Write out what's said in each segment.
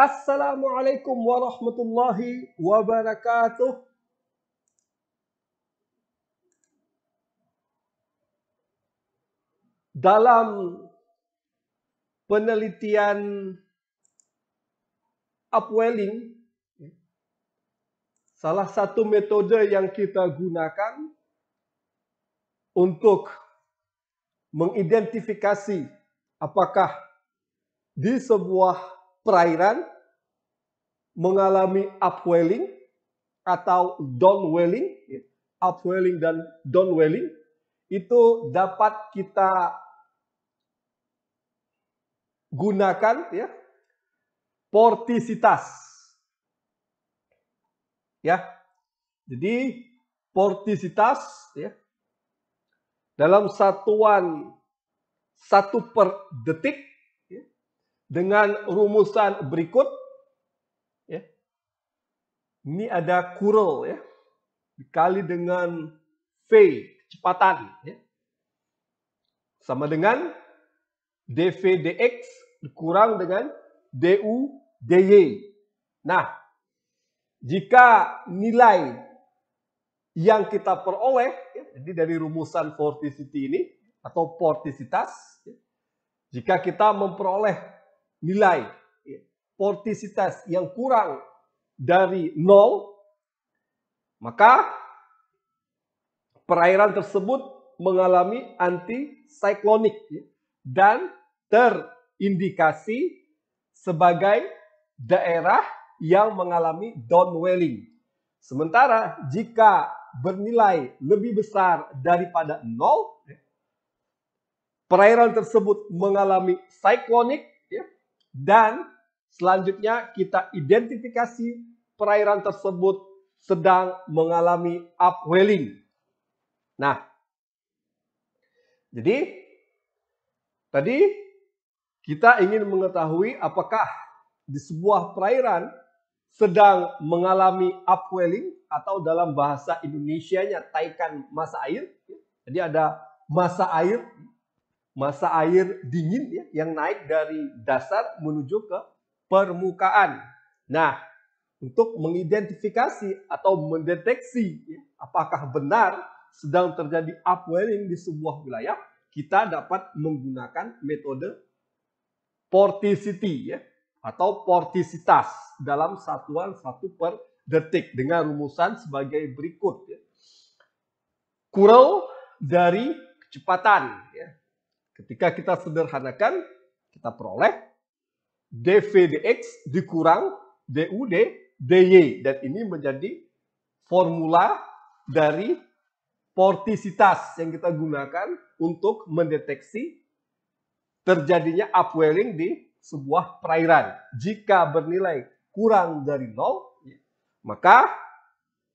Assalamualaikum warahmatullahi wabarakatuh. Dalam penelitian upwelling, salah satu metode yang kita gunakan untuk mengidentifikasi apakah di sebuah perairan mengalami upwelling atau downwelling, ya. upwelling dan downwelling itu dapat kita gunakan ya portisitas. Ya. Jadi portisitas ya dalam satuan satu per detik ya, dengan rumusan berikut ini ada kurl ya. Dikali dengan V, kecepatan. Ya. Sama dengan dv dx dikurang dengan du dy. Nah, jika nilai yang kita peroleh, ya, jadi dari rumusan vorticity ini, atau portisitas ya, jika kita memperoleh nilai ya, yang kurang dari nol, maka perairan tersebut mengalami anti anti-siklonik ya, dan terindikasi sebagai daerah yang mengalami downwelling. Sementara jika bernilai lebih besar daripada nol, perairan tersebut mengalami siklonik ya, dan selanjutnya kita identifikasi perairan tersebut sedang mengalami upwelling. Nah, jadi tadi kita ingin mengetahui apakah di sebuah perairan sedang mengalami upwelling atau dalam bahasa Indonesianya taikan masa air. Jadi ada masa air, masa air dingin ya, yang naik dari dasar menuju ke permukaan. Nah, untuk mengidentifikasi atau mendeteksi ya, apakah benar sedang terjadi upwelling di sebuah wilayah, kita dapat menggunakan metode porticity ya, atau portisitas dalam satuan satu per detik dengan rumusan sebagai berikut. Ya. Kurang dari kecepatan. Ya. Ketika kita sederhanakan, kita peroleh dvdx dikurang dud dy dan ini menjadi formula dari portisitas yang kita gunakan untuk mendeteksi terjadinya upwelling di sebuah perairan. Jika bernilai kurang dari nol, maka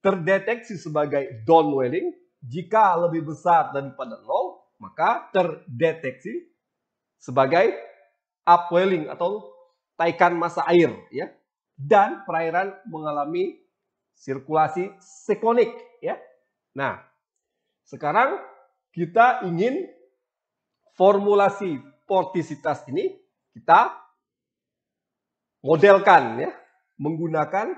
terdeteksi sebagai downwelling. Jika lebih besar daripada nol, maka terdeteksi sebagai upwelling atau taikan masa air. Ya, dan perairan mengalami sirkulasi siklonik ya. Nah, sekarang kita ingin formulasi portisitas ini kita modelkan ya menggunakan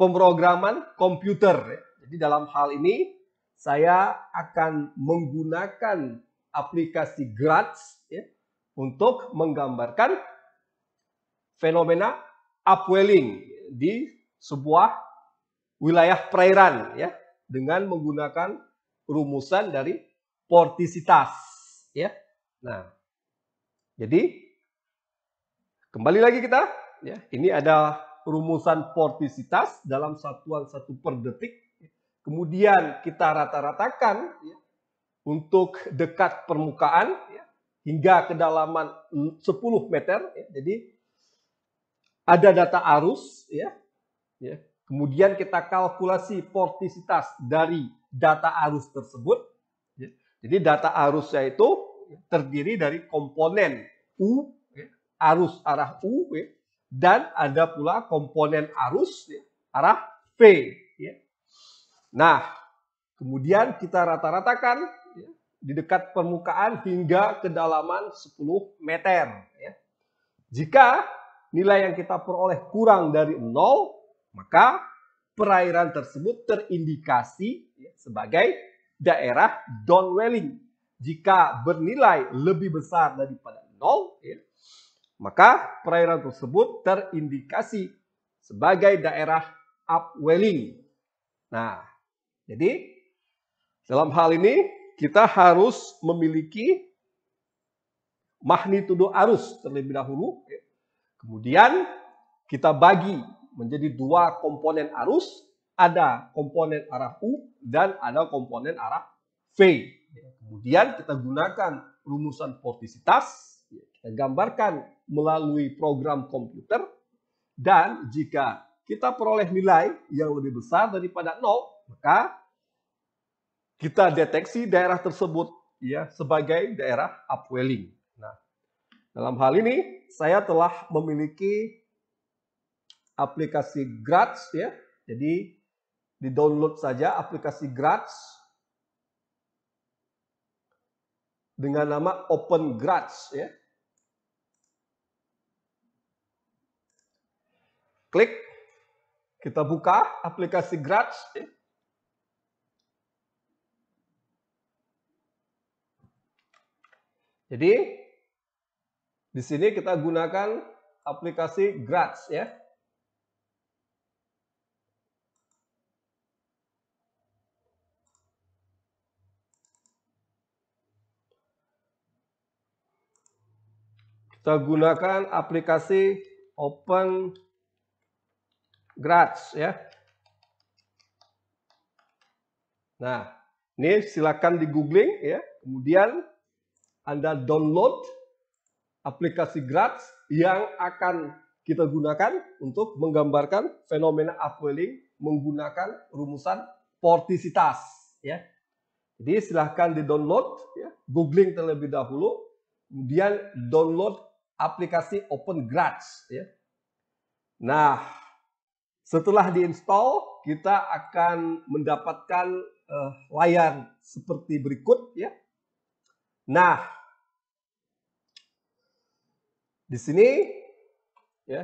pemrograman komputer. Ya. Jadi dalam hal ini saya akan menggunakan aplikasi Graz ya, untuk menggambarkan fenomena upwelling di sebuah wilayah perairan ya dengan menggunakan rumusan dari portisitas ya. Nah, jadi kembali lagi kita ya. Ini ada rumusan portisitas dalam satuan satu per detik. Kemudian kita rata-ratakan ya, untuk dekat permukaan ya, hingga kedalaman 10 meter. Ya. Jadi ada data arus, ya. ya. Kemudian kita kalkulasi vortisitas dari data arus tersebut. Ya. Jadi data arusnya itu terdiri dari komponen U, ya. arus arah U, ya. dan ada pula komponen arus ya. arah V. Ya. Nah, kemudian kita rata-ratakan ya, di dekat permukaan hingga kedalaman 10 meter. Ya. Jika nilai yang kita peroleh kurang dari 0, maka perairan tersebut terindikasi sebagai daerah downwelling. Jika bernilai lebih besar daripada 0, ya, maka perairan tersebut terindikasi sebagai daerah upwelling. Nah, jadi dalam hal ini kita harus memiliki magnitudo arus terlebih dahulu. Ya Kemudian kita bagi menjadi dua komponen arus, ada komponen arah U dan ada komponen arah V. Kemudian kita gunakan rumusan vortisitas, kita gambarkan melalui program komputer, dan jika kita peroleh nilai yang lebih besar daripada 0, maka kita deteksi daerah tersebut ya sebagai daerah upwelling. Dalam hal ini saya telah memiliki aplikasi Grads ya. Jadi di download saja aplikasi Grads dengan nama Open Grads ya. Klik, kita buka aplikasi Grads. Ya. Jadi di sini kita gunakan aplikasi grads ya. Kita gunakan aplikasi Open grads ya. Nah, ini silakan di googling ya. Kemudian Anda download aplikasi gratis yang akan kita gunakan untuk menggambarkan fenomena upwelling menggunakan rumusan portisitas ya. Jadi silahkan di download ya, googling terlebih dahulu, kemudian download aplikasi Open Grads ya. Nah, setelah diinstal kita akan mendapatkan uh, layar seperti berikut ya. Nah, di sini ya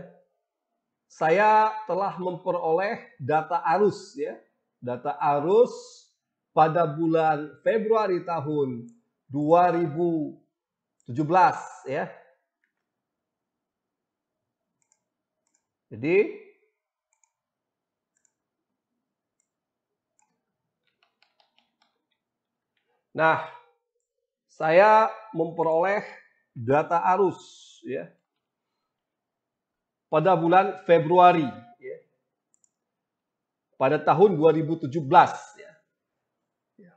saya telah memperoleh data arus ya, data arus pada bulan Februari tahun 2017 ya. Jadi Nah, saya memperoleh data arus ya pada bulan Februari ya. pada tahun 2017 ya.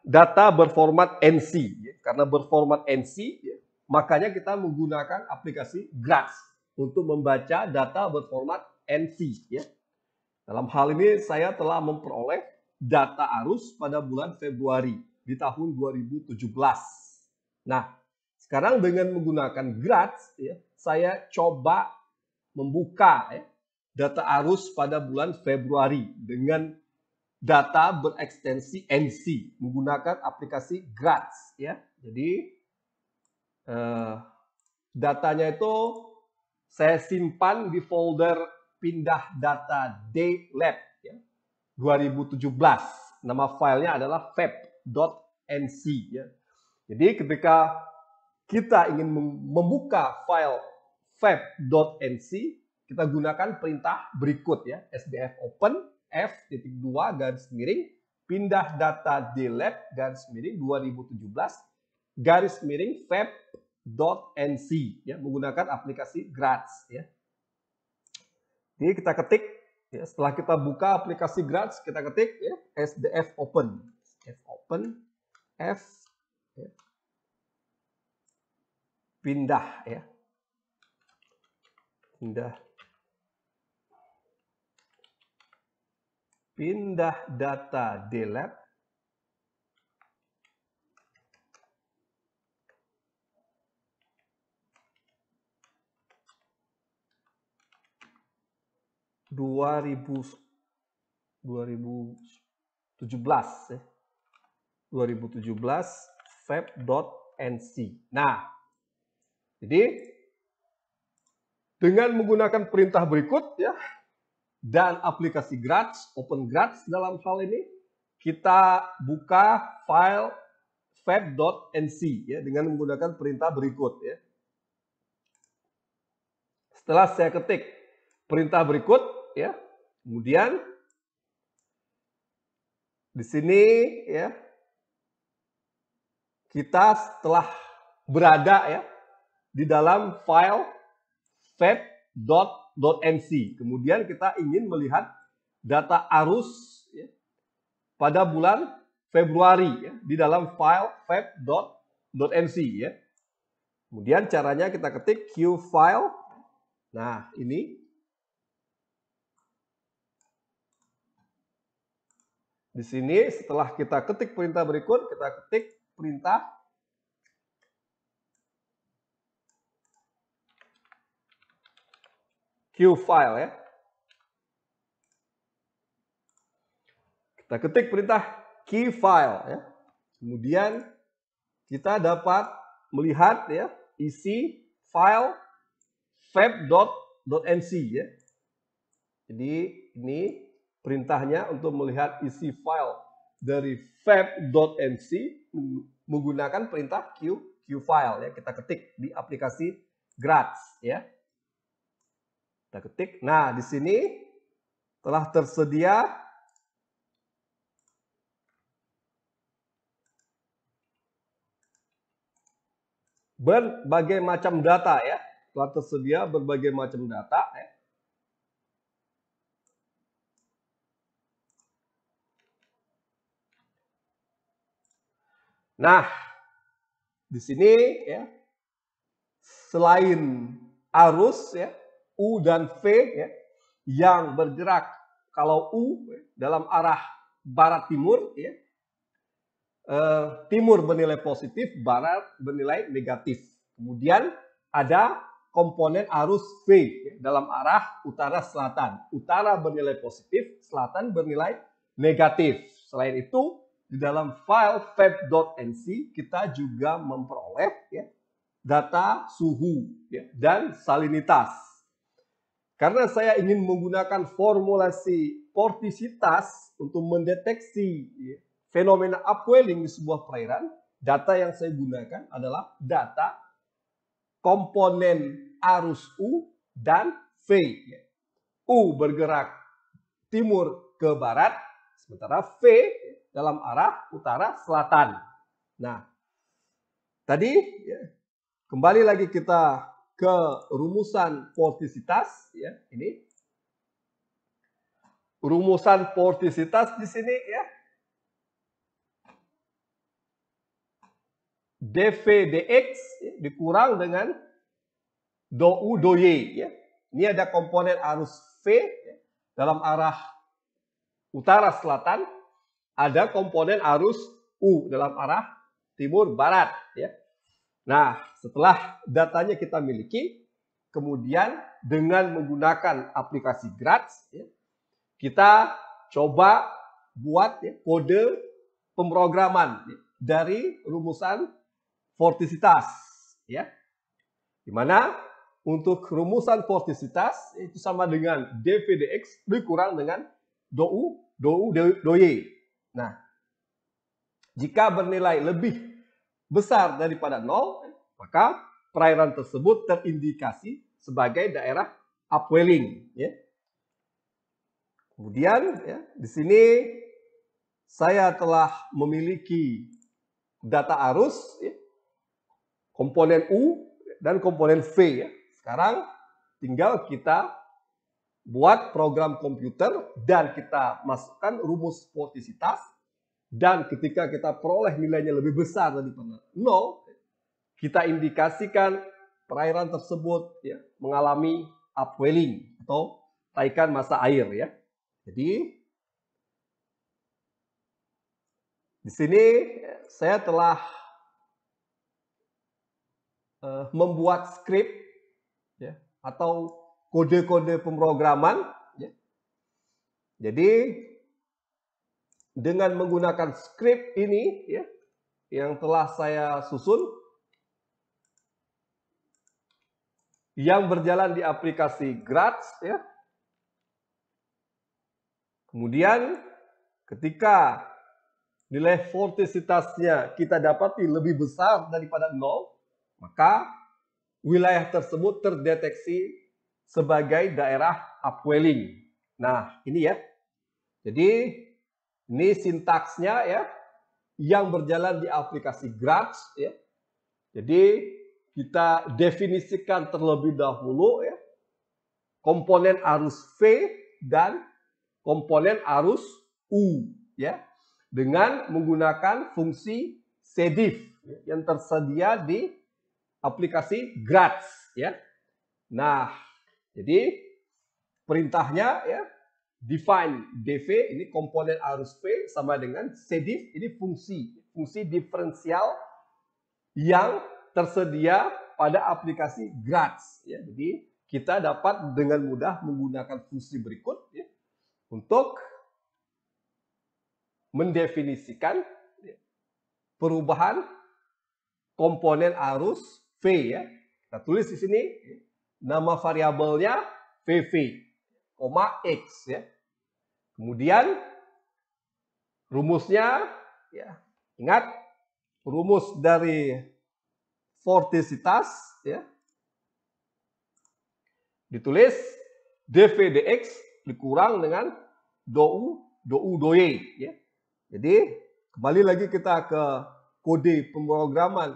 data berformat NC ya. karena berformat NC ya. makanya kita menggunakan aplikasi GRASS untuk membaca data berformat NC ya. Dalam hal ini saya telah memperoleh data arus pada bulan Februari di tahun 2017. Nah, sekarang dengan menggunakan Graz, ya, saya coba membuka ya, data arus pada bulan Februari dengan data berekstensi NC menggunakan aplikasi Graz. Ya. Jadi eh, datanya itu saya simpan di folder pindah data DLab ya, 2017. Nama filenya adalah fab.nc. Ya. Jadi ketika kita ingin membuka file fab.nc, kita gunakan perintah berikut ya, sdf open f.2 garis miring pindah data delete garis miring 2017 garis miring fab.nc ya menggunakan aplikasi Graz ya. Jadi kita ketik ya, setelah kita buka aplikasi Graz kita ketik ya sdf open sdf open f ya pindah ya pindah pindah data delete dua ribu dua ribu tujuh belas ya. dua ribu tujuh belas nc nah jadi dengan menggunakan perintah berikut ya dan aplikasi Grads Open Gradz dalam hal ini kita buka file fab.nc ya dengan menggunakan perintah berikut ya. Setelah saya ketik perintah berikut ya, kemudian di sini ya kita setelah berada ya di dalam file fab.nc. Kemudian kita ingin melihat data arus ya, pada bulan Februari ya, di dalam file fab.nc. Ya. Kemudian caranya kita ketik q file. Nah ini di sini setelah kita ketik perintah berikut kita ketik perintah Q file ya. Kita ketik perintah key file ya. Kemudian kita dapat melihat ya isi file fab.nc ya. Jadi ini perintahnya untuk melihat isi file dari fab.nc menggunakan perintah q q file ya kita ketik di aplikasi Graz ya. Kita ketik. Nah, di sini telah tersedia berbagai macam data ya. Telah tersedia berbagai macam data ya. Nah, di sini ya selain arus ya U dan V ya, yang bergerak kalau U ya, dalam arah barat timur ya, eh, timur bernilai positif, barat bernilai negatif. Kemudian ada komponen arus V ya, dalam arah utara selatan. Utara bernilai positif, selatan bernilai negatif. Selain itu, di dalam file fab.nc kita juga memperoleh ya, data suhu ya, dan salinitas. Karena saya ingin menggunakan formulasi portisitas untuk mendeteksi ya, fenomena upwelling di sebuah perairan, data yang saya gunakan adalah data komponen arus U dan V. Ya. U bergerak timur ke barat, sementara V dalam arah utara selatan. Nah, tadi ya, kembali lagi kita ke rumusan vortisitas ya ini rumusan vortisitas di sini ya dv dx ya, dikurang dengan dou do y ya ini ada komponen arus v ya, dalam arah utara selatan ada komponen arus u dalam arah timur barat ya Nah, setelah datanya kita miliki, kemudian dengan menggunakan aplikasi Graz, ya, kita coba buat ya, kode pemrograman ya, dari rumusan vortisitas. Ya. Dimana untuk rumusan vortisitas itu sama dengan dvdx dikurang dengan dou, dou, doy. Nah, jika bernilai lebih besar daripada nol, maka perairan tersebut terindikasi sebagai daerah upwelling. Ya. Kemudian ya, di sini saya telah memiliki data arus, ya, komponen U dan komponen V. Ya. Sekarang tinggal kita buat program komputer dan kita masukkan rumus potisitas. Dan ketika kita peroleh nilainya lebih besar daripada nol, kita indikasikan perairan tersebut ya, mengalami upwelling atau taikan masa air ya. Jadi di sini eh, saya telah uh, membuat skrip ya, atau kode-kode pemrograman. Ya. Jadi dengan menggunakan script ini ya yang telah saya susun yang berjalan di aplikasi Grads, ya. Kemudian ketika nilai vortisitasnya kita dapati lebih besar daripada 0, maka wilayah tersebut terdeteksi sebagai daerah upwelling. Nah, ini ya. Jadi ini sintaksnya ya yang berjalan di aplikasi Grants ya. Jadi kita definisikan terlebih dahulu ya komponen arus V dan komponen arus U ya dengan menggunakan fungsi sedif yang tersedia di aplikasi Grants ya. Nah, jadi perintahnya ya define DV ini komponen arus v sama dengan sedif ini fungsi fungsi diferensial yang tersedia pada aplikasi grads ya. Jadi kita dapat dengan mudah menggunakan fungsi berikut ya, untuk mendefinisikan ya, perubahan komponen arus V ya. Kita tulis di sini ya. nama variabelnya VV, koma X ya Kemudian rumusnya ya, ingat rumus dari vortisitas ya ditulis dvdx dikurang dengan dou dou doy ya. Jadi kembali lagi kita ke kode pemrograman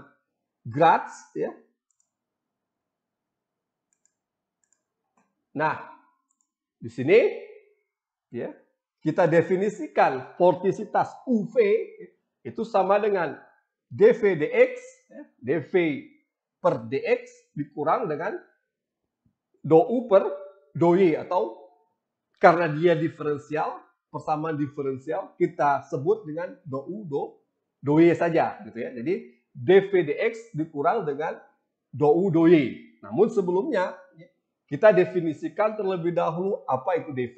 Graz ya. Nah, di sini ya kita definisikan vortisitas UV itu sama dengan dV dx, dV per dx dikurang dengan do u per dou y atau karena dia diferensial, persamaan diferensial kita sebut dengan do u do do y saja gitu ya. Jadi dV dx dikurang dengan do u y. Namun sebelumnya kita definisikan terlebih dahulu apa itu dV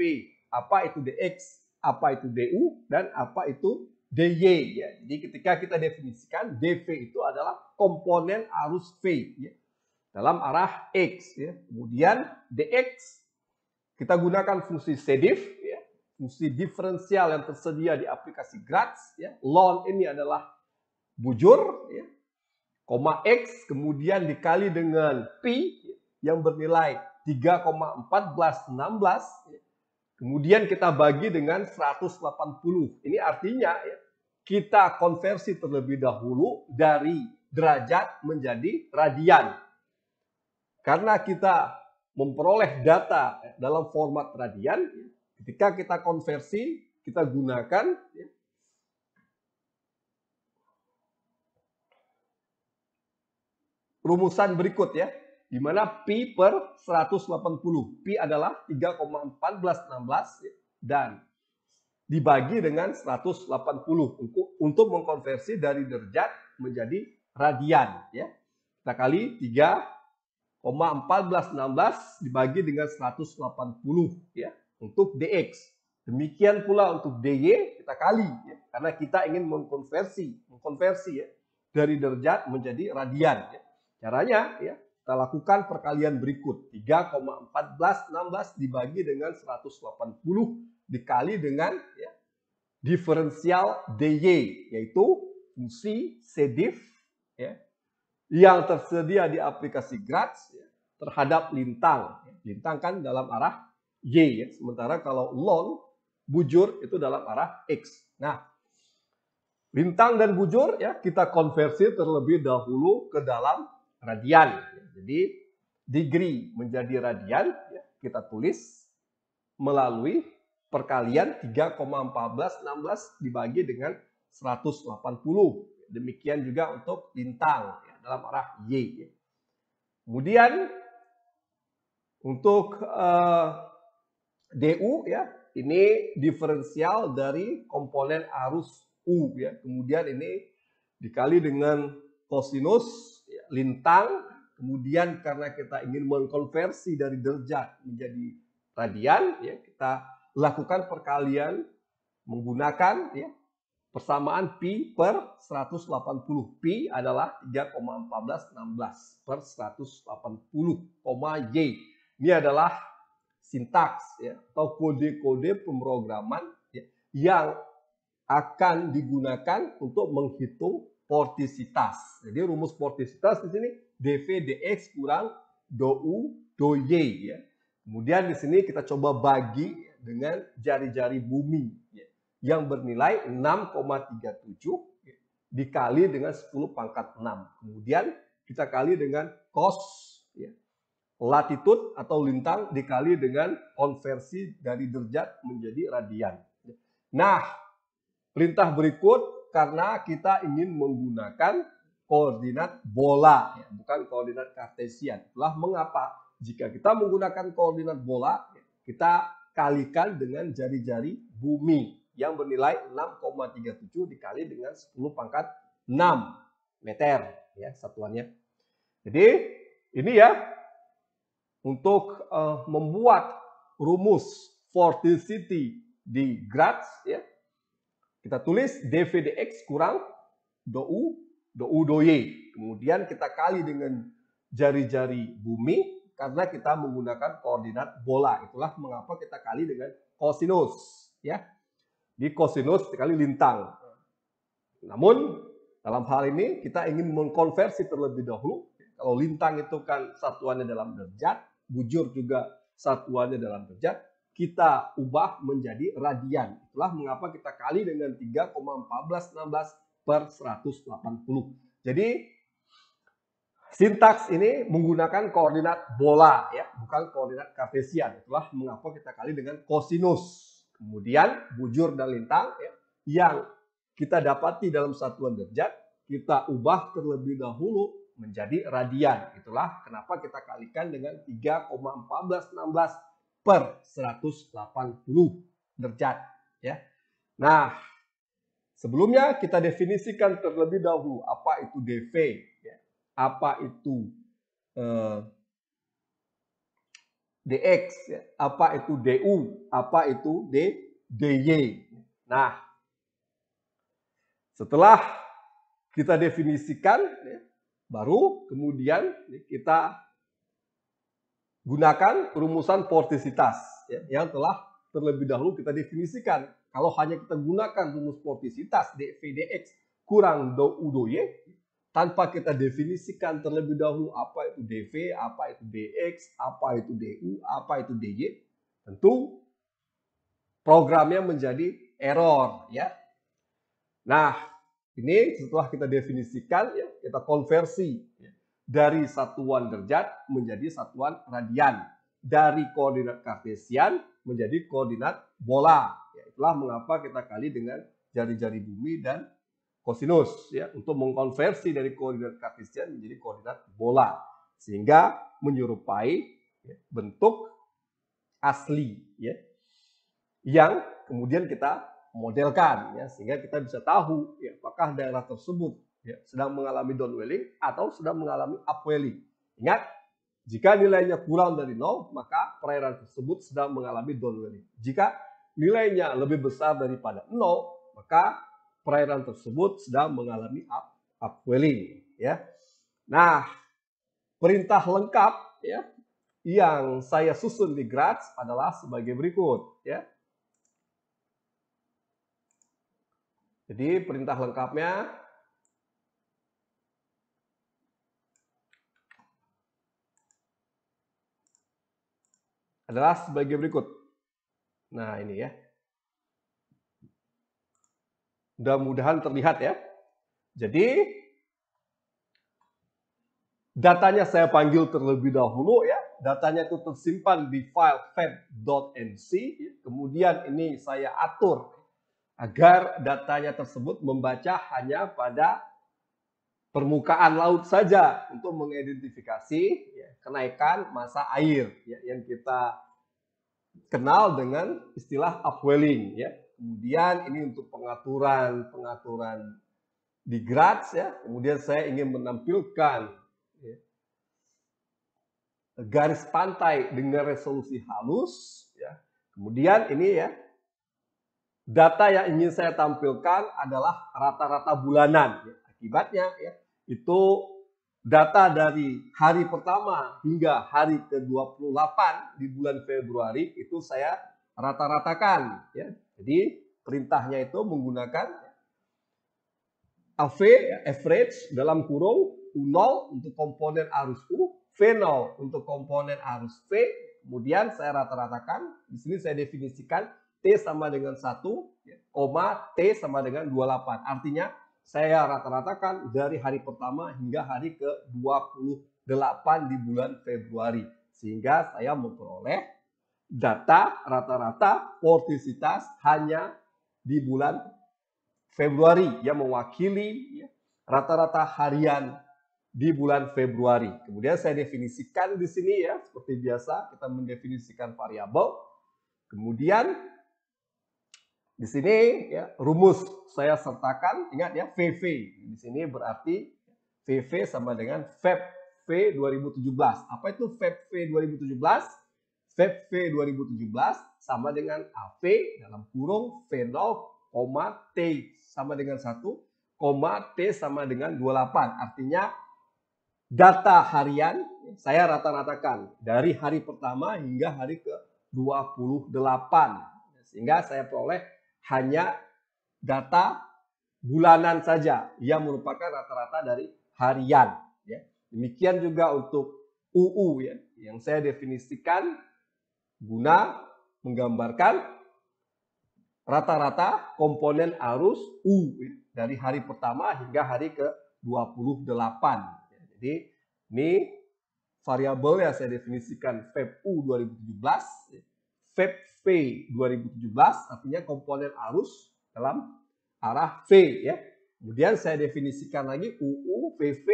apa itu dx, apa itu du, dan apa itu dy. Ya. Jadi ketika kita definisikan dv itu adalah komponen arus v ya, dalam arah x. Ya. Kemudian dx kita gunakan fungsi sedif, ya, fungsi diferensial yang tersedia di aplikasi grads Ya. Lon ini adalah bujur, ya, koma x kemudian dikali dengan pi ya, yang bernilai 3,1416 ya Kemudian kita bagi dengan 180. Ini artinya ya, kita konversi terlebih dahulu dari derajat menjadi radian. Karena kita memperoleh data dalam format radian, ya, ketika kita konversi, kita gunakan ya, rumusan berikut ya di mana P per 180. P adalah 3,1416 ya. dan dibagi dengan 180 untuk, untuk mengkonversi dari derajat menjadi radian. Ya. Kita kali 3,1416 dibagi dengan 180 ya untuk dx. Demikian pula untuk dy kita kali ya, karena kita ingin mengkonversi, mengkonversi ya dari derajat menjadi radian. Ya. Caranya ya kita lakukan perkalian berikut. 3,1416 dibagi dengan 180 dikali dengan ya, diferensial dy, yaitu fungsi sedif ya, yang tersedia di aplikasi grads ya, terhadap lintang. Lintang kan dalam arah Y, ya. sementara kalau long bujur itu dalam arah X. Nah, lintang dan bujur ya kita konversi terlebih dahulu ke dalam radian. Jadi degree menjadi radian ya, kita tulis melalui perkalian 3,1416 dibagi dengan 180. Demikian juga untuk lintang ya, dalam arah Y. Ya. Kemudian untuk uh, eh, DU ya, ini diferensial dari komponen arus U ya. Kemudian ini dikali dengan kosinus ya, lintang Kemudian karena kita ingin mengkonversi dari derajat menjadi radian, ya, kita lakukan perkalian menggunakan ya, persamaan pi per 180. Pi adalah 3,1416 per 180, y. Ini adalah sintaks ya, atau kode-kode pemrograman ya, yang akan digunakan untuk menghitung portisitas. Jadi rumus portisitas di sini dv dx kurang do u y ya. Kemudian di sini kita coba bagi dengan jari-jari bumi ya, yang bernilai 6,37 ya, dikali dengan 10 pangkat 6. Kemudian kita kali dengan cos ya, latitud atau lintang dikali dengan konversi dari derajat menjadi radian. Ya. Nah, perintah berikut karena kita ingin menggunakan koordinat bola, ya, bukan koordinat kartesian. Itulah mengapa jika kita menggunakan koordinat bola, ya, kita kalikan dengan jari-jari bumi yang bernilai 6,37 dikali dengan 10 pangkat 6 meter ya satuannya. Jadi ini ya untuk uh, membuat rumus vorticity di Graz ya kita tulis dvdx kurang dou do u do y. Kemudian kita kali dengan jari-jari bumi karena kita menggunakan koordinat bola. Itulah mengapa kita kali dengan kosinus, ya. Di kosinus dikali lintang. Namun dalam hal ini kita ingin mengkonversi terlebih dahulu. Kalau lintang itu kan satuannya dalam derajat, bujur juga satuannya dalam derajat. Kita ubah menjadi radian. Itulah mengapa kita kali dengan 3,1416 per 180. Jadi sintaks ini menggunakan koordinat bola ya, bukan koordinat kartesian. Itulah mengapa kita kali dengan kosinus. Kemudian bujur dan lintang ya, yang kita dapati dalam satuan derajat kita ubah terlebih dahulu menjadi radian. Itulah kenapa kita kalikan dengan 3,1416 per 180 derajat ya. Nah, Sebelumnya kita definisikan terlebih dahulu apa itu DV, ya. apa itu uh, eh, DX, ya. apa itu DU, apa itu D, DY. Nah, setelah kita definisikan, ya, baru kemudian ya, kita gunakan rumusan portisitas ya, yang telah terlebih dahulu kita definisikan. Kalau hanya kita gunakan rumus vortisitas dvdx kurang do u do y tanpa kita definisikan terlebih dahulu apa itu dv, apa itu dx, apa itu du, apa itu dy, tentu programnya menjadi error ya. Nah, ini setelah kita definisikan ya, kita konversi ya, dari satuan derajat menjadi satuan radian, dari koordinat kartesian menjadi koordinat bola Itulah mengapa kita kali dengan jari-jari bumi dan kosinus ya untuk mengkonversi dari koordinat kartesian menjadi koordinat bola sehingga menyerupai ya, bentuk asli ya yang kemudian kita modelkan ya sehingga kita bisa tahu ya apakah daerah tersebut ya, sedang mengalami downwelling atau sedang mengalami upwelling. Ingat jika nilainya kurang dari nol maka perairan tersebut sedang mengalami downwelling. Jika nilainya lebih besar daripada 0, maka perairan tersebut sedang mengalami up, upwelling. Ya. Nah, perintah lengkap ya yang saya susun di Graz adalah sebagai berikut. Ya. Jadi perintah lengkapnya adalah sebagai berikut. Nah, ini ya. Mudah-mudahan terlihat ya. Jadi, datanya saya panggil terlebih dahulu ya. Datanya itu tersimpan di file fed.nc. Kemudian ini saya atur agar datanya tersebut membaca hanya pada permukaan laut saja untuk mengidentifikasi ya, kenaikan masa air ya, yang kita kenal dengan istilah upwelling ya. Kemudian ini untuk pengaturan pengaturan di grads ya. Kemudian saya ingin menampilkan ya, garis pantai dengan resolusi halus ya. Kemudian ini ya data yang ingin saya tampilkan adalah rata-rata bulanan. Ya. Akibatnya ya itu data dari hari pertama hingga hari ke-28 di bulan Februari itu saya rata-ratakan ya. Jadi perintahnya itu menggunakan AV ya, average dalam kurung U0 untuk komponen arus U, V0 untuk komponen arus V, kemudian saya rata-ratakan, di sini saya definisikan T sama dengan 1, ya, koma T sama dengan 28. Artinya saya rata-ratakan dari hari pertama hingga hari ke-28 di bulan Februari. Sehingga saya memperoleh data rata-rata portisitas hanya di bulan Februari yang mewakili ya, rata-rata harian di bulan Februari. Kemudian saya definisikan di sini ya, seperti biasa kita mendefinisikan variabel. Kemudian di sini ya, rumus saya sertakan, ingat ya, VV. Di sini berarti VV sama dengan VEB V 2017. Apa itu VEB V 2017? VEB V 2017 sama dengan AV dalam kurung V0, T sama dengan 1, T sama dengan 28. Artinya data harian saya rata-ratakan dari hari pertama hingga hari ke 28. Sehingga saya peroleh hanya data bulanan saja yang merupakan rata-rata dari harian. Ya. Demikian juga untuk UU ya, yang saya definisikan guna menggambarkan rata-rata komponen arus U ya, dari hari pertama hingga hari ke-28. Ya, jadi ini variabel yang saya definisikan FEB U 2017, ya, FEB V 2017 artinya komponen arus dalam arah V ya. Kemudian saya definisikan lagi UU VV,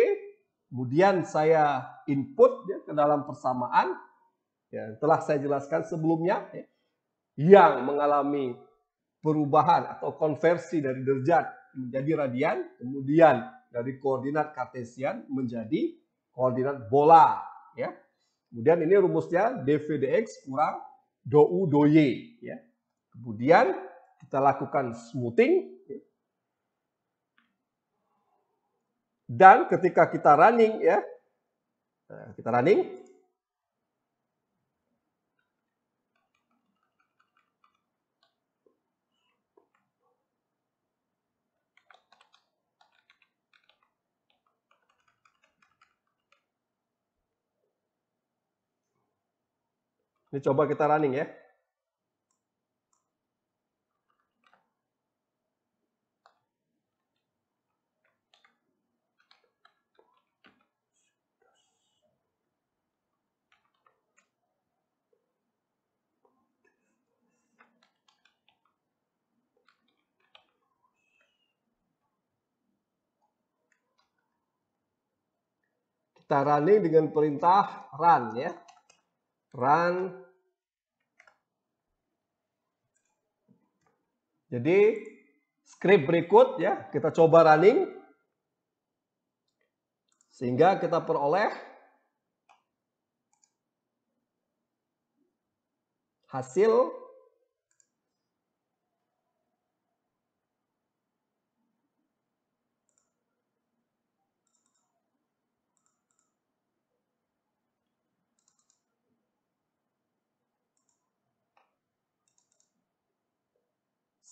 kemudian saya input ya, ke dalam persamaan yang telah saya jelaskan sebelumnya ya, yang mengalami perubahan atau konversi dari derajat menjadi radian, kemudian dari koordinat kartesian menjadi koordinat bola ya. Kemudian ini rumusnya dv dx kurang dou doye ya. Kemudian kita lakukan smoothing ya. dan ketika kita running ya eh, kita running Ini coba kita running ya. kita running dengan perintah run ya. Run Jadi script berikut ya, kita coba running sehingga kita peroleh hasil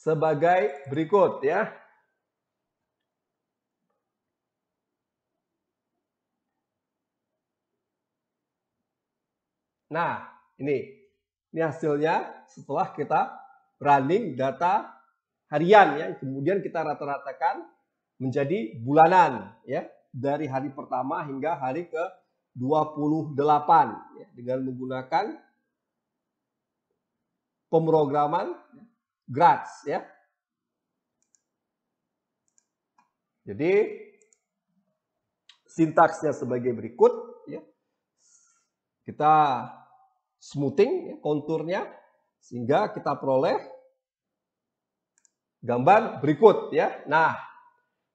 sebagai berikut ya. Nah, ini. Ini hasilnya setelah kita running data harian yang kemudian kita rata-ratakan menjadi bulanan ya dari hari pertama hingga hari ke 28 ya, dengan menggunakan pemrograman Graz ya. Jadi sintaksnya sebagai berikut ya. Kita smoothing ya, konturnya sehingga kita peroleh gambar berikut ya. Nah,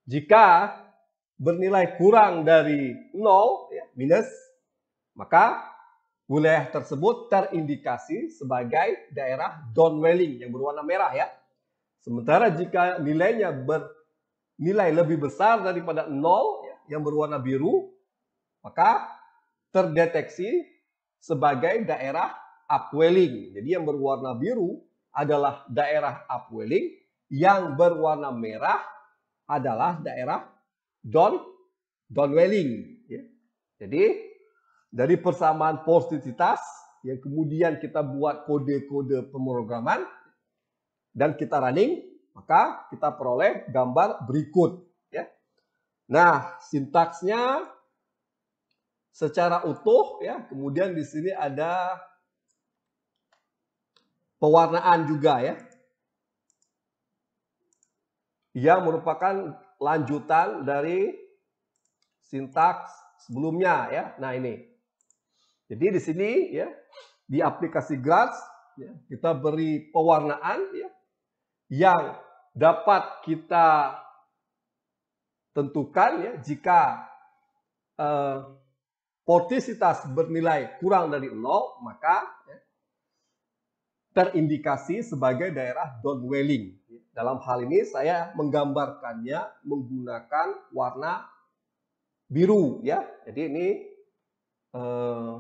jika bernilai kurang dari 0 ya, minus maka Wilayah tersebut terindikasi sebagai daerah downwelling yang berwarna merah ya. Sementara jika nilainya bernilai lebih besar daripada 0 ya, yang berwarna biru, maka terdeteksi sebagai daerah upwelling. Jadi yang berwarna biru adalah daerah upwelling, yang berwarna merah adalah daerah down downwelling. Ya. Jadi dari persamaan positivitas yang kemudian kita buat kode-kode pemrograman dan kita running, maka kita peroleh gambar berikut. Ya. Nah, sintaksnya secara utuh, ya. Kemudian di sini ada pewarnaan juga, ya, yang merupakan lanjutan dari sintaks sebelumnya, ya. Nah, ini. Jadi di sini ya di aplikasi Glass ya, kita beri pewarnaan ya, yang dapat kita tentukan ya jika eh, portisitas bernilai kurang dari nol maka ya, terindikasi sebagai daerah downwelling. Dalam hal ini saya menggambarkannya menggunakan warna biru ya. Jadi ini eh,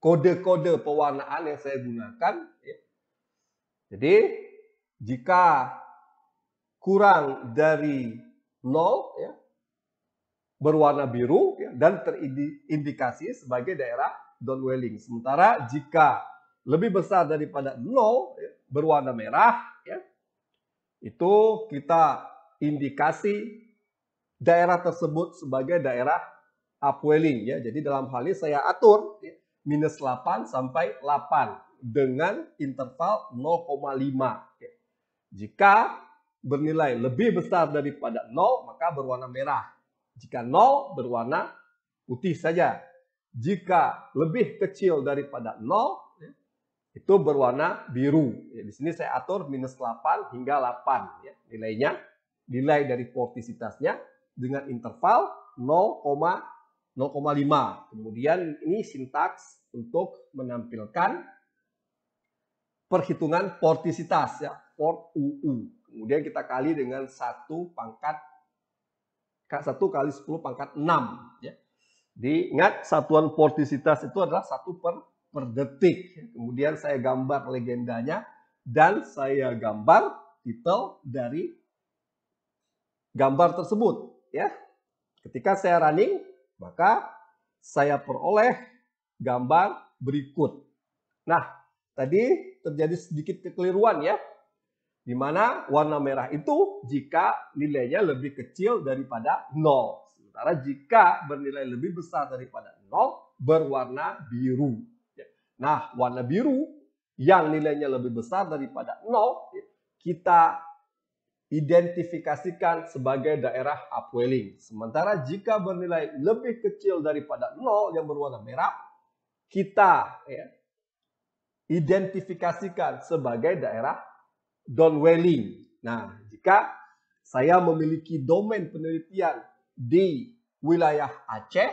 kode-kode pewarnaan yang saya gunakan. Ya. Jadi jika kurang dari nol ya, berwarna biru ya, dan terindikasi sebagai daerah downwelling. Sementara jika lebih besar daripada nol ya, berwarna merah ya, itu kita indikasi daerah tersebut sebagai daerah upwelling ya. Jadi dalam hal ini saya atur ya, minus 8 sampai 8 dengan interval 0,5. Jika bernilai lebih besar daripada 0 maka berwarna merah. Jika 0 berwarna putih saja. Jika lebih kecil daripada 0 itu berwarna biru. Ya, di sini saya atur minus 8 hingga 8 ya. nilainya, nilai dari vortisitasnya dengan interval 0,5. 0,5. Kemudian ini sintaks untuk menampilkan perhitungan portisitas ya, port UU. Kemudian kita kali dengan 1 pangkat 1 kali 10 pangkat 6 ya. Diingat satuan portisitas itu adalah 1 per per detik. Kemudian saya gambar legendanya dan saya gambar titel dari gambar tersebut ya. Ketika saya running maka saya peroleh gambar berikut. Nah, tadi terjadi sedikit kekeliruan ya. Di mana warna merah itu jika nilainya lebih kecil daripada 0. Sementara jika bernilai lebih besar daripada 0 berwarna biru. Nah, warna biru yang nilainya lebih besar daripada 0 kita identifikasikan sebagai daerah upwelling. Sementara jika bernilai lebih kecil daripada 0 yang berwarna merah, kita ya, identifikasikan sebagai daerah downwelling. Nah, jika saya memiliki domain penelitian di wilayah Aceh,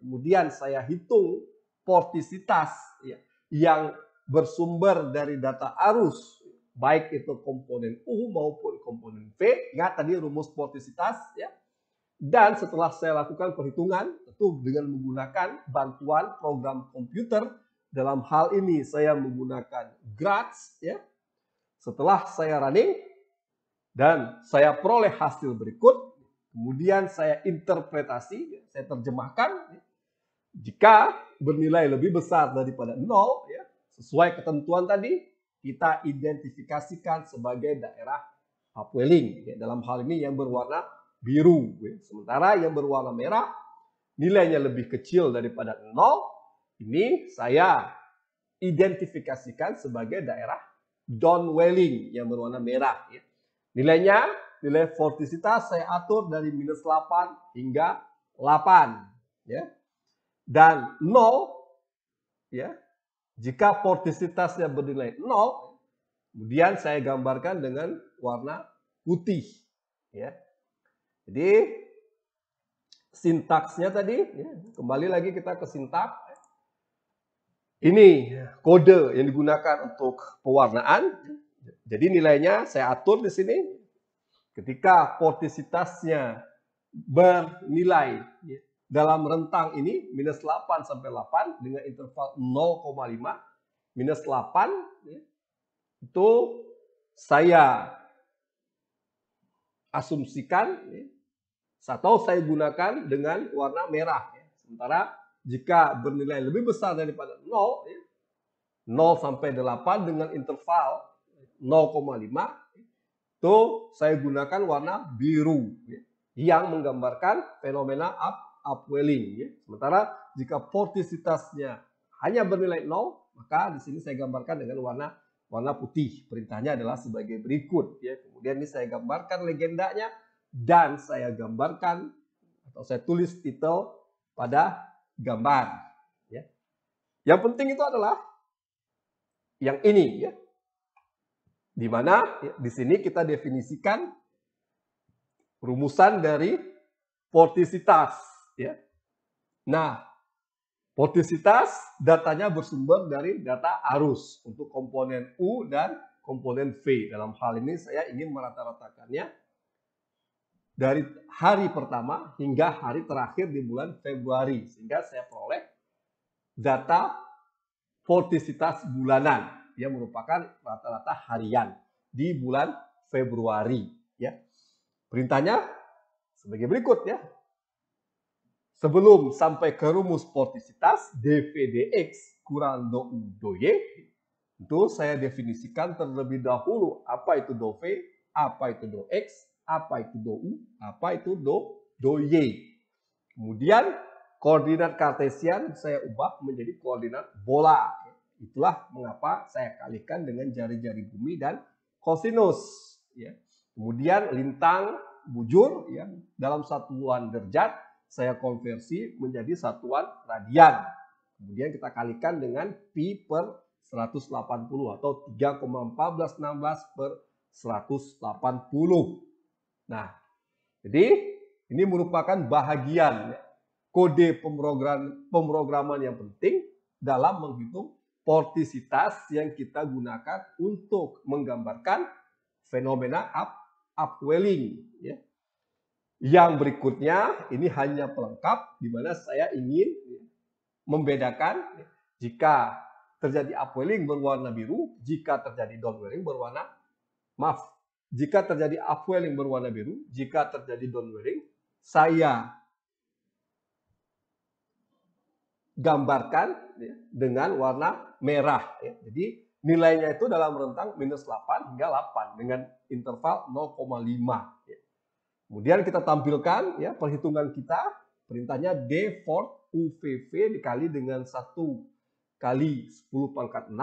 kemudian saya hitung portisitas ya, yang bersumber dari data arus baik itu komponen U maupun komponen V. ya tadi rumus sportivitas ya. Dan setelah saya lakukan perhitungan, tentu dengan menggunakan bantuan program komputer, dalam hal ini saya menggunakan grads ya. Setelah saya running dan saya peroleh hasil berikut, kemudian saya interpretasi, ya, saya terjemahkan. Ya. Jika bernilai lebih besar daripada nol, ya, sesuai ketentuan tadi, kita identifikasikan sebagai daerah upwelling. Ya, dalam hal ini yang berwarna biru. Ya. Sementara yang berwarna merah nilainya lebih kecil daripada 0. Ini saya identifikasikan sebagai daerah downwelling yang berwarna merah. Ya. Nilainya, nilai vortisitas saya atur dari minus 8 hingga 8. Ya. Dan 0 ya, jika portisitasnya bernilai 0, kemudian saya gambarkan dengan warna putih. Ya. Jadi sintaksnya tadi, ya. kembali lagi kita ke sintaks. Ini kode yang digunakan untuk pewarnaan. Jadi nilainya saya atur di sini. Ketika portisitasnya bernilai ya, dalam rentang ini minus 8 sampai 8 dengan interval 0,5 minus 8 ya, itu saya asumsikan ya, atau saya gunakan dengan warna merah. Ya. Sementara jika bernilai lebih besar daripada 0, ya, 0 sampai 8 dengan interval 0,5 itu saya gunakan warna biru ya, yang menggambarkan fenomena up upwelling. Ya. Sementara jika vorticitasnya hanya bernilai 0, maka di sini saya gambarkan dengan warna warna putih. Perintahnya adalah sebagai berikut. Ya. Kemudian ini saya gambarkan legendanya dan saya gambarkan atau saya tulis titel pada gambar. Ya. Yang penting itu adalah yang ini. Ya. Di mana ya, di sini kita definisikan rumusan dari vortisitas Ya. Nah, potensitas datanya bersumber dari data arus untuk komponen U dan komponen V. Dalam hal ini saya ingin merata-ratakannya dari hari pertama hingga hari terakhir di bulan Februari. Sehingga saya peroleh data potensitas bulanan yang merupakan rata-rata harian di bulan Februari. Ya. Perintahnya sebagai berikut ya. Sebelum sampai ke rumus vortisitas dvdx kurang do u do y itu saya definisikan terlebih dahulu apa itu do v, apa itu do x, apa itu do u, apa itu do do y Kemudian koordinat kartesian saya ubah menjadi koordinat bola. Itulah mengapa saya kalikan dengan jari-jari bumi dan kosinus. Ya. Kemudian lintang bujur ya, dalam satuan derajat saya konversi menjadi satuan radian. Kemudian kita kalikan dengan pi per 180 atau 3,1416 per 180. Nah, jadi ini merupakan bahagian kode pemrogram, pemrograman yang penting dalam menghitung portisitas yang kita gunakan untuk menggambarkan fenomena up upwelling yang berikutnya ini hanya pelengkap di mana saya ingin membedakan jika terjadi upwelling berwarna biru, jika terjadi downwelling berwarna maaf, jika terjadi upwelling berwarna biru, jika terjadi downwelling, saya gambarkan dengan warna merah. Jadi nilainya itu dalam rentang minus 8 hingga 8 dengan interval 0,5. Kemudian kita tampilkan ya perhitungan kita, perintahnya D for UVV dikali dengan 1 kali 10 pangkat 6.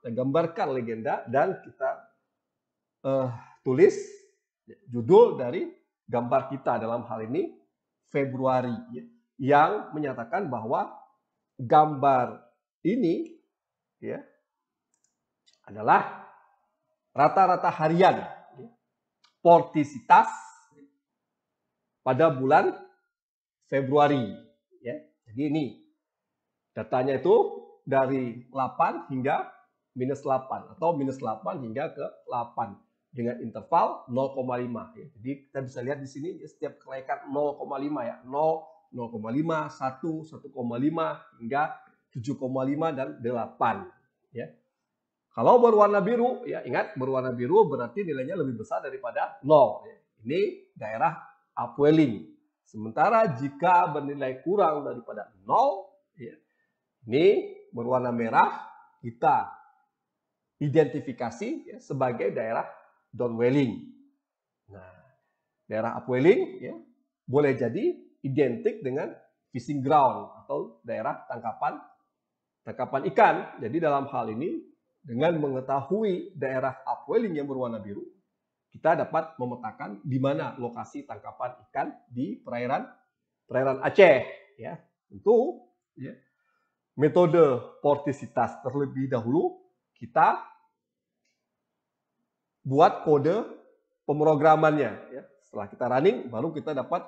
Kita gambarkan legenda dan kita uh, tulis judul dari gambar kita dalam hal ini Februari ya, yang menyatakan bahwa gambar ini ya adalah rata-rata harian ya, portisitas pada bulan Februari. Ya. Jadi ini datanya itu dari 8 hingga minus 8 atau minus 8 hingga ke 8 dengan interval 0,5 ya. Jadi kita bisa lihat di sini ya, setiap kenaikan 0,5 ya 0, 0,5, 1, 1,5 hingga 7,5 dan 8 ya. Kalau berwarna biru ya ingat berwarna biru berarti nilainya lebih besar daripada 0 ya. Ini daerah upwelling. Sementara jika bernilai kurang daripada 0, ya, ini berwarna merah kita identifikasi ya, sebagai daerah downwelling. Nah, daerah upwelling ya, boleh jadi identik dengan fishing ground atau daerah tangkapan tangkapan ikan. Jadi dalam hal ini dengan mengetahui daerah upwelling yang berwarna biru, kita dapat memetakan di mana lokasi tangkapan ikan di perairan perairan Aceh ya. Tentu ya, metode portisitas terlebih dahulu kita buat kode pemrogramannya ya. Setelah kita running baru kita dapat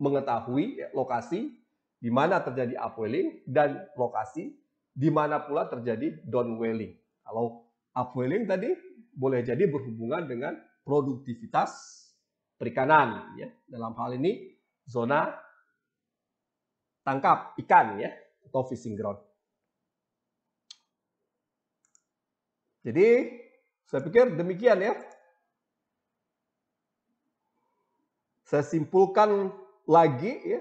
mengetahui ya, lokasi di mana terjadi upwelling dan lokasi di mana pula terjadi downwelling. Kalau upwelling tadi boleh jadi berhubungan dengan produktivitas perikanan ya. Dalam hal ini zona tangkap ikan ya atau fishing ground. Jadi saya pikir demikian ya. Saya simpulkan lagi ya.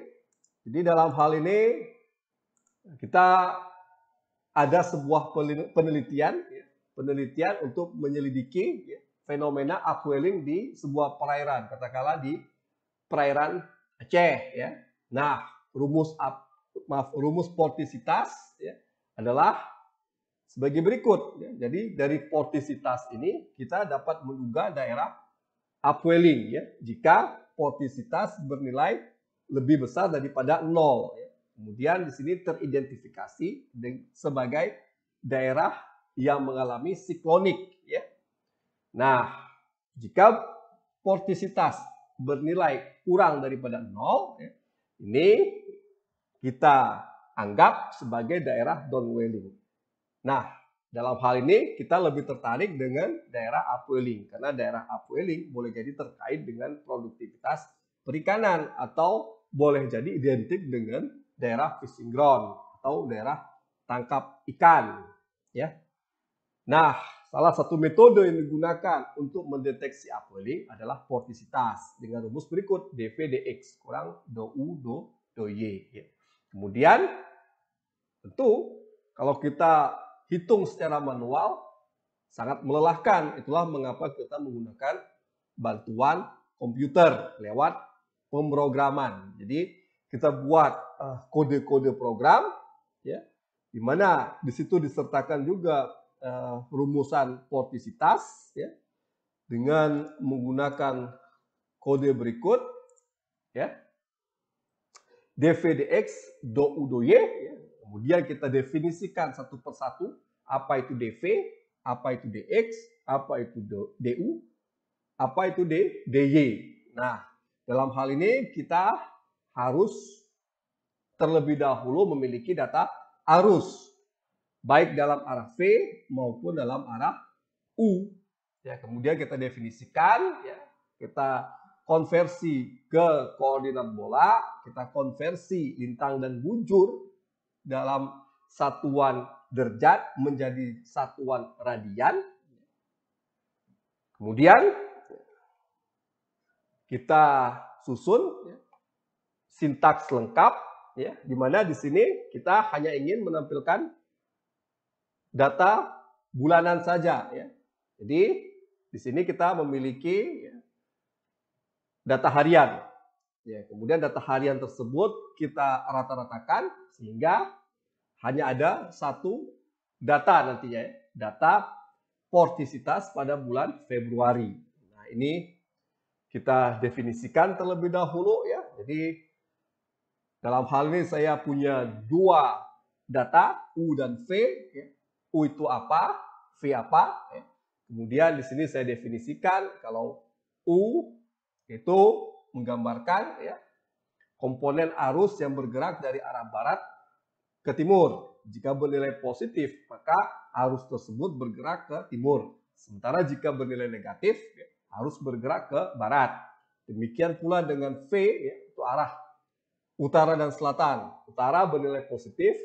Jadi dalam hal ini kita ada sebuah penelitian ya, penelitian untuk menyelidiki fenomena upwelling di sebuah perairan, katakanlah di perairan Aceh ya. Nah, rumus up, maaf, rumus portisitas ya, adalah sebagai berikut. Ya. Jadi dari portisitas ini kita dapat menduga daerah upwelling ya jika portisitas bernilai lebih besar daripada nol. Ya. Kemudian di sini teridentifikasi sebagai daerah yang mengalami siklonik. Ya. Nah, jika portisitas bernilai kurang daripada nol, ya, ini kita anggap sebagai daerah downwelling. Nah, dalam hal ini kita lebih tertarik dengan daerah upwelling karena daerah upwelling boleh jadi terkait dengan produktivitas perikanan atau boleh jadi identik dengan daerah fishing ground atau daerah tangkap ikan ya Nah, salah satu metode yang digunakan untuk mendeteksi upwelling adalah vortisitas dengan rumus berikut dv dx kurang do u do do y. Ya. Kemudian tentu kalau kita hitung secara manual sangat melelahkan. Itulah mengapa kita menggunakan bantuan komputer lewat pemrograman. Jadi kita buat eh, kode-kode uh, program ya di mana di situ disertakan juga uh, rumusan vortisitas ya dengan menggunakan kode berikut ya dvdx do u do y ya. kemudian kita definisikan satu persatu apa itu dv apa itu dx apa itu du apa itu d dy nah dalam hal ini kita harus terlebih dahulu memiliki data arus baik dalam arah V maupun dalam arah U. Ya, kemudian kita definisikan, ya, kita konversi ke koordinat bola, kita konversi lintang dan bujur dalam satuan derajat menjadi satuan radian. Kemudian kita susun ya, sintaks lengkap, ya, di mana di sini kita hanya ingin menampilkan data bulanan saja. Ya. Jadi di sini kita memiliki ya, data harian. Ya, kemudian data harian tersebut kita rata-ratakan sehingga hanya ada satu data nantinya, ya. data portisitas pada bulan Februari. Nah, ini kita definisikan terlebih dahulu ya. Jadi dalam hal ini saya punya dua data U dan V. Ya. U itu apa, V apa. Ya. Kemudian di sini saya definisikan kalau U itu menggambarkan ya, komponen arus yang bergerak dari arah barat ke timur. Jika bernilai positif, maka arus tersebut bergerak ke timur. Sementara jika bernilai negatif, ya, arus bergerak ke barat. Demikian pula dengan V, ya, itu arah utara dan selatan. Utara bernilai positif,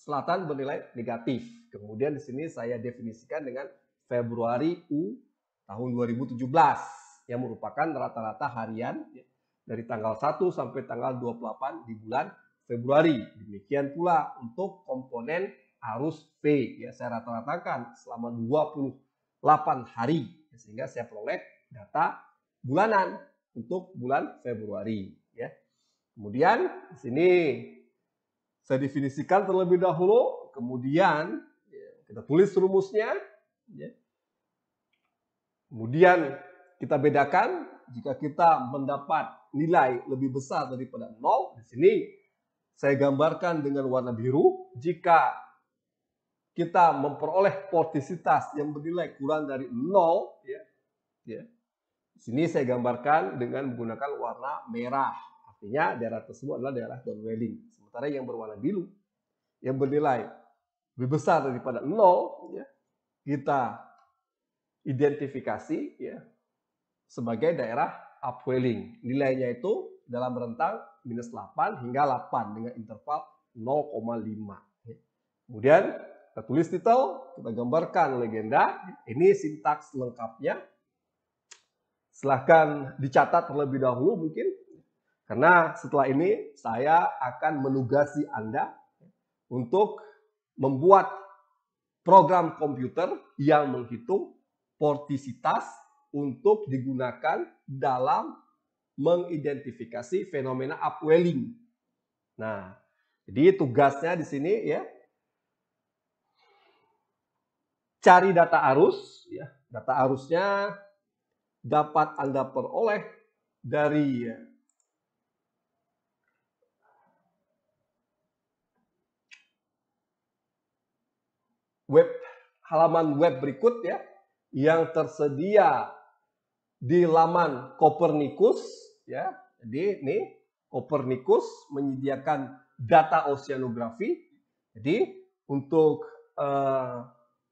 selatan bernilai negatif. Kemudian di sini saya definisikan dengan Februari U tahun 2017 yang merupakan rata-rata harian ya, dari tanggal 1 sampai tanggal 28 di bulan Februari. Demikian pula untuk komponen arus V ya saya rata-ratakan selama 28 hari ya, sehingga saya peroleh data bulanan untuk bulan Februari ya. Kemudian di sini saya definisikan terlebih dahulu, kemudian kita tulis rumusnya. Ya. Kemudian kita bedakan jika kita mendapat nilai lebih besar daripada 0 di sini saya gambarkan dengan warna biru jika kita memperoleh portisitas yang bernilai kurang dari 0 ya ya di sini saya gambarkan dengan menggunakan warna merah artinya daerah tersebut adalah daerah downwelling sementara yang berwarna biru yang bernilai lebih besar daripada nol ya, kita identifikasi ya, sebagai daerah upwelling. Nilainya itu dalam rentang minus 8 hingga 8 dengan interval 0,5. Kemudian kita tulis titel, kita gambarkan legenda. Ini sintaks lengkapnya. Silahkan dicatat terlebih dahulu mungkin. Karena setelah ini saya akan menugasi Anda untuk membuat program komputer yang menghitung portisitas untuk digunakan dalam mengidentifikasi fenomena upwelling. Nah, jadi tugasnya di sini ya cari data arus ya. Data arusnya dapat Anda peroleh dari web halaman web berikut ya yang tersedia di laman Copernicus ya. Jadi ini Copernicus menyediakan data oceanografi. Jadi untuk uh,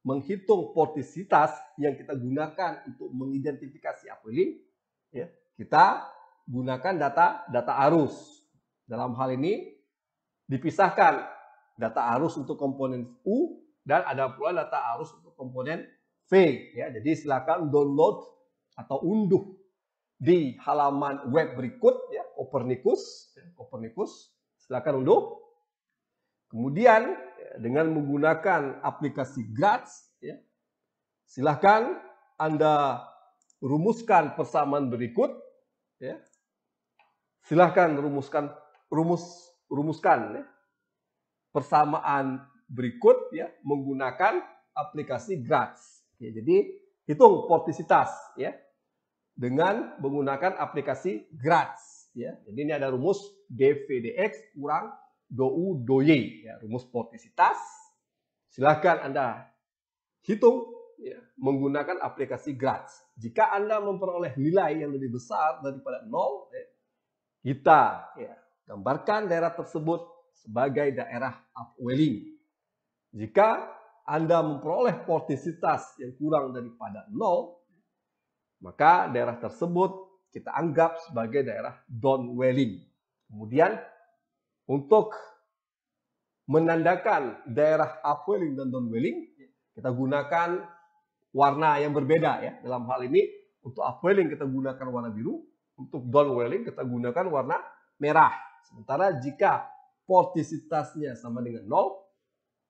menghitung portisitas yang kita gunakan untuk mengidentifikasi ini ya, kita gunakan data data arus. Dalam hal ini dipisahkan data arus untuk komponen U dan ada pula data arus untuk komponen V ya. Jadi silakan download atau unduh di halaman web berikut ya Copernicus ya, Copernicus silakan unduh. Kemudian ya, dengan menggunakan aplikasi GRATS ya silakan Anda rumuskan persamaan berikut ya. Silakan rumuskan rumus rumuskan ya. persamaan berikut ya menggunakan aplikasi Grads, Ya, jadi hitung portisitas ya dengan menggunakan aplikasi Grads, Ya. Jadi ini ada rumus dvdx kurang dou doy ya, rumus portisitas. Silahkan Anda hitung ya, menggunakan aplikasi Grads. Jika Anda memperoleh nilai yang lebih besar daripada nol, ya, kita ya, gambarkan daerah tersebut sebagai daerah upwelling. Jika Anda memperoleh portisitas yang kurang daripada 0, maka daerah tersebut kita anggap sebagai daerah downwelling. Kemudian untuk menandakan daerah upwelling dan downwelling, kita gunakan warna yang berbeda ya. Dalam hal ini untuk upwelling kita gunakan warna biru, untuk downwelling kita gunakan warna merah. Sementara jika portisitasnya sama dengan 0,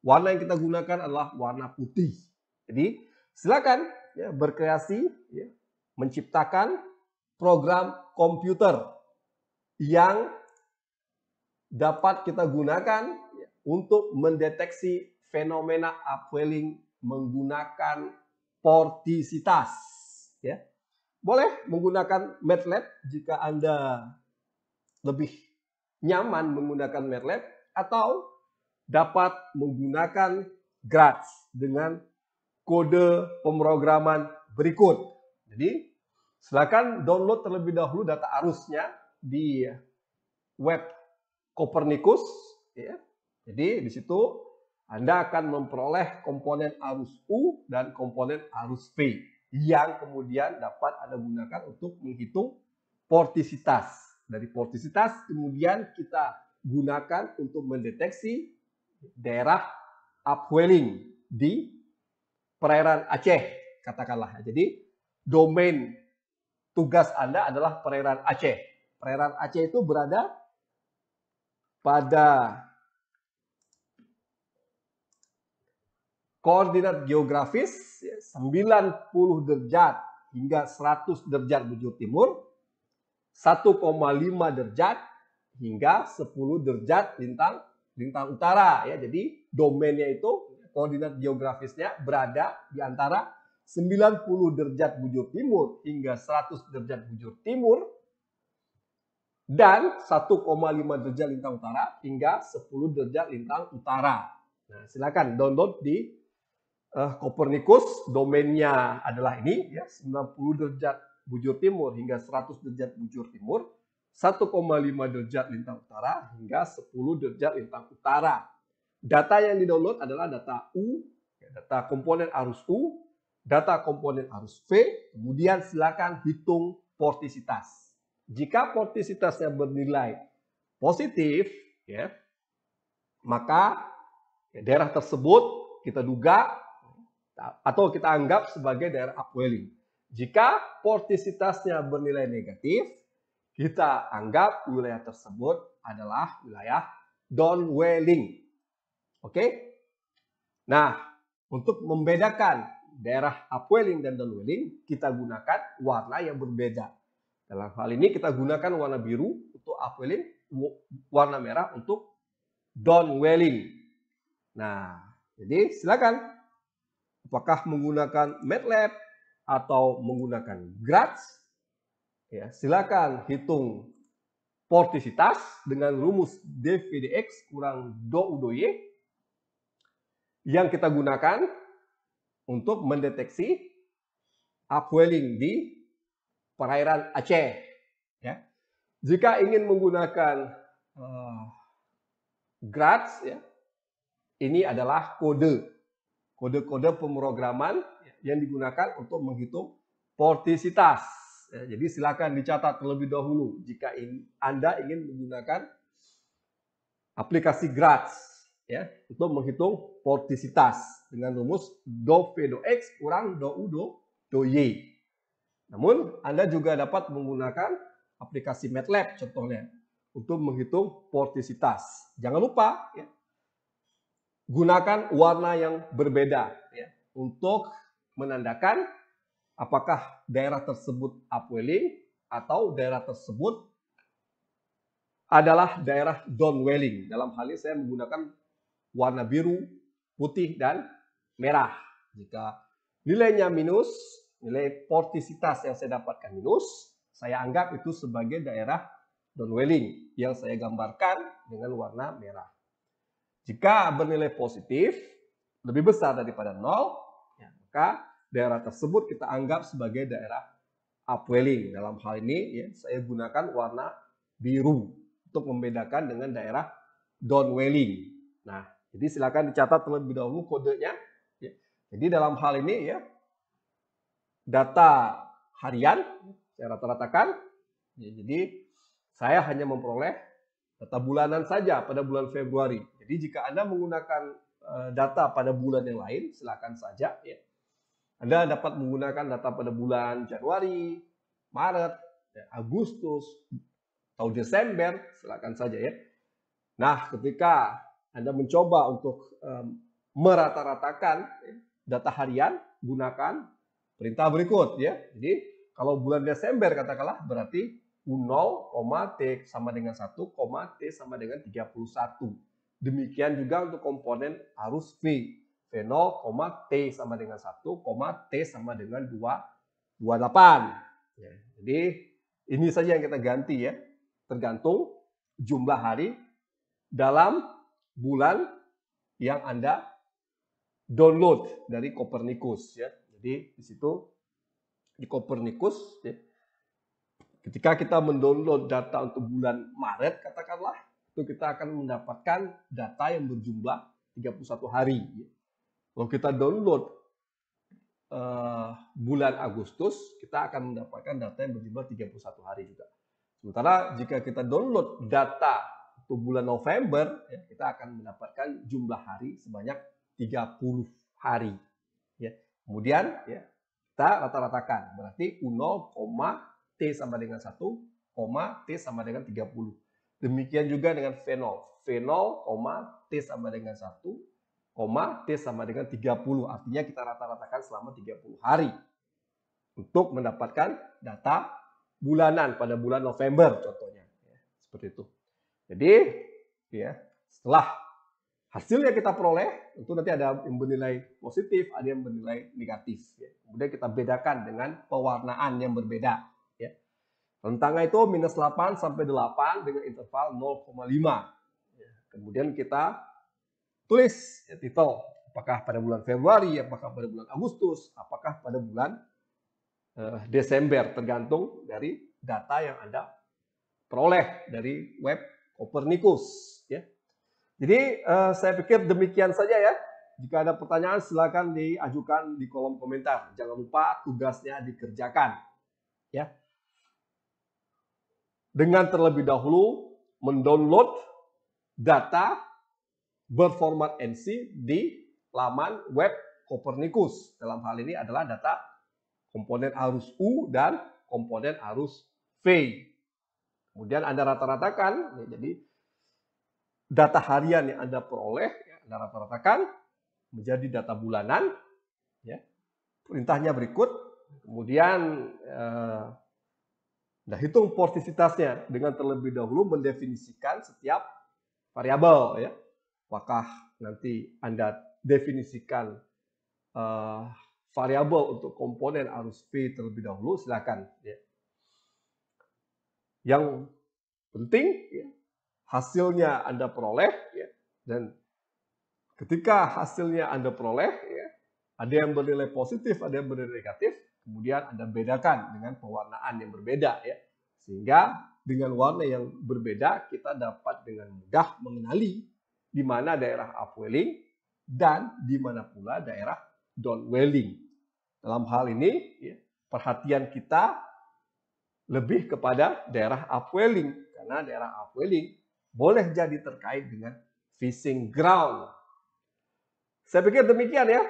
warna yang kita gunakan adalah warna putih. Jadi silakan ya, berkreasi, ya, menciptakan program komputer yang dapat kita gunakan ya, untuk mendeteksi fenomena upwelling menggunakan portisitas. Ya. Boleh menggunakan MATLAB jika Anda lebih nyaman menggunakan MATLAB atau dapat menggunakan grads dengan kode pemrograman berikut. Jadi, silakan download terlebih dahulu data arusnya di web Copernicus. Ya. Jadi, di situ Anda akan memperoleh komponen arus U dan komponen arus V yang kemudian dapat Anda gunakan untuk menghitung portisitas. Dari portisitas kemudian kita gunakan untuk mendeteksi daerah upwelling di perairan Aceh katakanlah. Jadi domain tugas Anda adalah perairan Aceh. Perairan Aceh itu berada pada koordinat geografis 90 derajat hingga 100 derajat bujur timur, 1,5 derajat hingga 10 derajat lintang lintang utara ya. Jadi domainnya itu koordinat geografisnya berada di antara 90 derajat bujur timur hingga 100 derajat bujur timur dan 1,5 derajat lintang utara hingga 10 derajat lintang utara. Nah, silakan download di uh, Copernicus domainnya adalah ini ya 90 derajat bujur timur hingga 100 derajat bujur timur 1,5 derajat lintang utara hingga 10 derajat lintang utara. Data yang didownload adalah data U, ya, data komponen arus U, data komponen arus V, kemudian silakan hitung portisitas. Jika portisitasnya bernilai positif, ya, maka ya, daerah tersebut kita duga atau kita anggap sebagai daerah upwelling. Jika portisitasnya bernilai negatif, kita anggap wilayah tersebut adalah wilayah downwelling, Oke? Nah, untuk membedakan daerah upwelling dan downwelling, kita gunakan warna yang berbeda. Dalam hal ini kita gunakan warna biru untuk upwelling, warna merah untuk downwelling. Nah, jadi silakan apakah menggunakan MATLAB atau menggunakan GRATS Ya, silakan hitung portisitas dengan rumus dvdx kurang do u do y yang kita gunakan untuk mendeteksi upwelling di perairan Aceh. Ya. Jika ingin menggunakan uh, grads, ya, ini adalah kode kode-kode pemrograman ya. yang digunakan untuk menghitung portisitas. Ya, jadi silakan dicatat terlebih dahulu jika in, Anda ingin menggunakan aplikasi Graz ya untuk menghitung vortisitas dengan rumus do v do x kurang do u do do y. Namun Anda juga dapat menggunakan aplikasi MATLAB contohnya untuk menghitung vortisitas. Jangan lupa ya, gunakan warna yang berbeda ya, untuk menandakan Apakah daerah tersebut upwelling atau daerah tersebut adalah daerah downwelling. Dalam hal ini saya menggunakan warna biru, putih, dan merah. Jika nilainya minus, nilai portisitas yang saya dapatkan minus, saya anggap itu sebagai daerah downwelling yang saya gambarkan dengan warna merah. Jika bernilai positif, lebih besar daripada nol, ya, maka daerah tersebut kita anggap sebagai daerah upwelling. Dalam hal ini ya, saya gunakan warna biru untuk membedakan dengan daerah downwelling. Nah, jadi silakan dicatat terlebih dahulu kodenya. Ya. Jadi dalam hal ini ya data harian saya rata-ratakan. Ya, jadi saya hanya memperoleh data bulanan saja pada bulan Februari. Jadi jika Anda menggunakan eh, data pada bulan yang lain, silakan saja. Ya. Anda dapat menggunakan data pada bulan Januari, Maret, ya, Agustus, atau Desember, silakan saja ya. Nah, ketika Anda mencoba untuk merata-ratakan ya, data harian, gunakan perintah berikut ya. Jadi, kalau bulan Desember katakanlah berarti 0, T sama dengan 1, T sama dengan 31. Demikian juga untuk komponen arus V. V0, T sama dengan 1, T sama dengan 2, 28. Ya, jadi ini saja yang kita ganti ya. Tergantung jumlah hari dalam bulan yang Anda download dari Copernicus ya. Jadi di situ di Copernicus ya, ketika kita mendownload data untuk bulan Maret katakanlah itu kita akan mendapatkan data yang berjumlah 31 hari. Ya. Kalau kita download uh, bulan Agustus, kita akan mendapatkan data yang berjumlah 31 hari juga. Sementara jika kita download data untuk bulan November, ya, kita akan mendapatkan jumlah hari sebanyak 30 hari. Ya. Kemudian ya, kita rata-ratakan. Berarti 0, T sama dengan 1, T sama dengan 30. Demikian juga dengan V0, T sama dengan 1, koma T sama dengan 30. Artinya kita rata-ratakan selama 30 hari untuk mendapatkan data bulanan pada bulan November contohnya. Ya, seperti itu. Jadi ya setelah hasilnya kita peroleh, tentu nanti ada yang bernilai positif, ada yang bernilai negatif. Ya. Kemudian kita bedakan dengan pewarnaan yang berbeda. Ya. Rentangnya itu minus 8 sampai 8 dengan interval 0,5. Ya. Kemudian kita tulis ya, titel. Apakah pada bulan Februari, apakah pada bulan Agustus, apakah pada bulan uh, Desember, tergantung dari data yang Anda peroleh dari web Copernicus. Ya. Jadi uh, saya pikir demikian saja ya. Jika ada pertanyaan silahkan diajukan di kolom komentar. Jangan lupa tugasnya dikerjakan. Ya. Dengan terlebih dahulu mendownload data berformat NC di laman web Copernicus. Dalam hal ini adalah data komponen arus U dan komponen arus V. Kemudian Anda rata-ratakan, ya, jadi data harian yang Anda peroleh, ya, Anda rata-ratakan menjadi data bulanan. Ya. Perintahnya berikut, kemudian eh, Nah, hitung portisitasnya dengan terlebih dahulu mendefinisikan setiap variabel ya. Apakah nanti Anda definisikan uh, variabel untuk komponen arus V terlebih dahulu? Silakan. Ya. Yang penting ya, hasilnya Anda peroleh ya, dan ketika hasilnya Anda peroleh ya, ada yang bernilai positif, ada yang bernilai negatif, kemudian Anda bedakan dengan pewarnaan yang berbeda ya. Sehingga dengan warna yang berbeda kita dapat dengan mudah mengenali di mana daerah upwelling dan di mana pula daerah downwelling. Dalam hal ini, iya. perhatian kita lebih kepada daerah upwelling karena daerah upwelling boleh jadi terkait dengan fishing ground. Saya pikir demikian ya.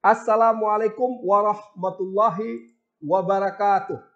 Assalamualaikum warahmatullahi wabarakatuh.